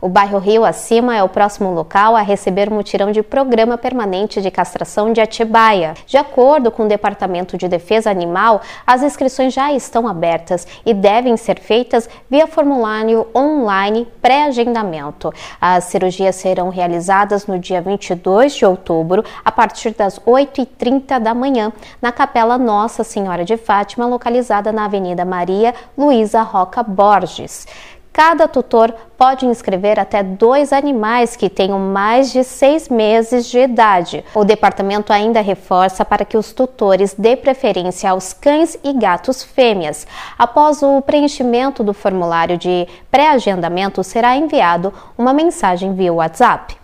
O bairro Rio Acima é o próximo local a receber mutirão de programa permanente de castração de Atibaia. De acordo com o Departamento de Defesa Animal, as inscrições já estão abertas e devem ser feitas via formulário online pré-agendamento. As cirurgias serão realizadas no dia 22 de outubro, a partir das 8h30 da manhã, na Capela Nossa Senhora de Fátima, localizada na Avenida Maria Luísa Roca Borges. Cada tutor pode inscrever até dois animais que tenham mais de seis meses de idade. O departamento ainda reforça para que os tutores dê preferência aos cães e gatos fêmeas. Após o preenchimento do formulário de pré-agendamento, será enviado uma mensagem via WhatsApp.